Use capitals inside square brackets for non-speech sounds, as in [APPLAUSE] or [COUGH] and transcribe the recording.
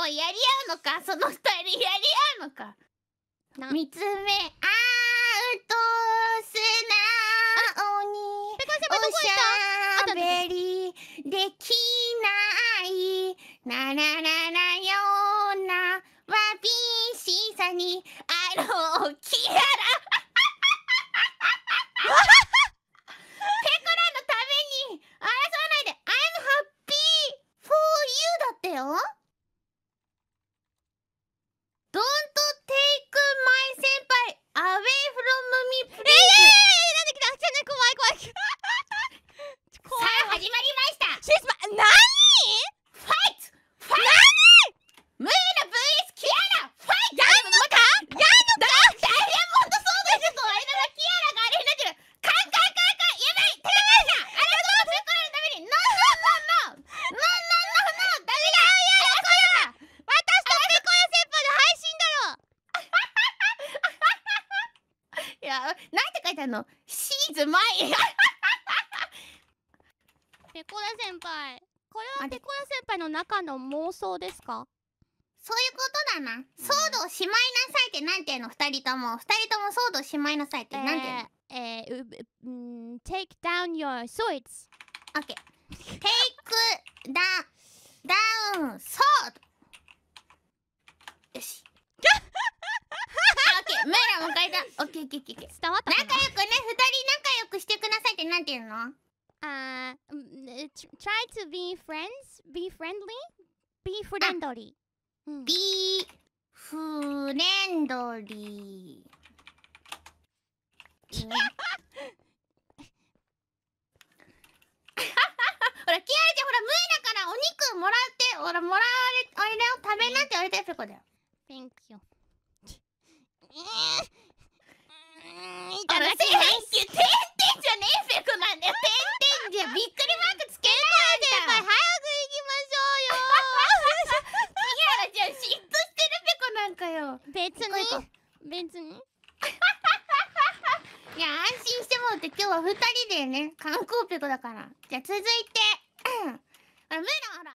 おいやり合うのかその二人やり合うのか三つ目あーうとすなおにペコおしゃべりできないならららようなわびしさにあろうきやらペコラのために争わないで I'm happy for you だってよなんて書いてあるのシーズマイ [LAUGHS] ペコラ先輩これはペコラ先輩の中の妄想ですかそういうことだな、騒動しまいなさいってなんていうの2人とも2人とも騒動しまいなさいってなんていうの、えー、えー、うん take down your swords OK take down 4階だオッケーオッケーオッケー伝わった仲良くね二人仲良くしてくださいってなんて言うのあ、uh, try to be friends be friendly be friendly、うん、be フレンドリー。いいね。ほら、キアリちゃん、ほら、無理だからお肉もらって、ほら、もらわれ、あれだよ、食べなって言われたよ、ペコだよ。Thank you. 別に別に [LAUGHS] いや安心してもって今日は2人でね観光客だからじゃあ続いてほらムーランほら